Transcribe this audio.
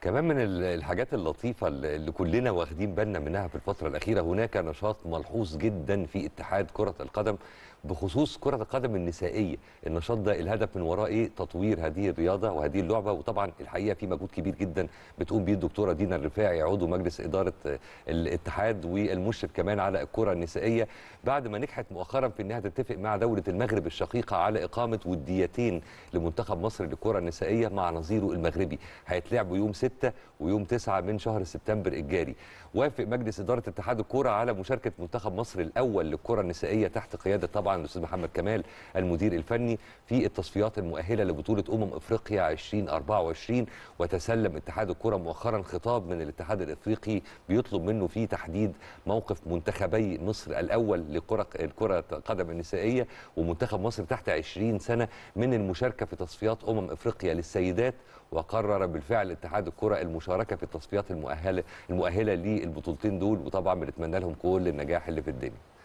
كمان من الحاجات اللطيفة اللي كلنا واخدين بالنا منها في الفترة الأخيرة هناك نشاط ملحوظ جدا في اتحاد كرة القدم بخصوص كرة القدم النسائية النشاط ده الهدف من وراء إيه؟ تطوير هذه الرياضة وهذه اللعبة وطبعا الحقيقة في مجهود كبير جدا بتقوم به الدكتورة دينا الرفاعي عضو مجلس إدارة الاتحاد والمشرف كمان على الكرة النسائية بعد ما نجحت مؤخرا في أنها تتفق مع دولة المغرب الشقيقة على إقامة وديتين لمنتخب مصر للكرة النسائية مع نظيره المغربي هيتلعبوا يوم 6 ويوم 9 من شهر سبتمبر الجاري وافق مجلس إدارة اتحاد الكوره على مشاركة منتخب مصر الأول للكرة النسائية تحت قيادة طبعا الأستاذ محمد كمال المدير الفني في التصفيات المؤهلة لبطولة أمم إفريقيا 2024 وتسلم اتحاد الكوره مؤخرا خطاب من الاتحاد الإفريقي بيطلب منه فيه تحديد موقف منتخبي مصر الأول لكرة الكرة القدم النسائية ومنتخب مصر تحت 20 سنة من المشاركة في تصفيات أمم إفريقيا للسيدات وقرر بالفعل اتحاد الكره المشاركه في التصفيات المؤهله المؤهله للبطولتين دول وطبعا بنتمنى لهم كل النجاح اللي في الدنيا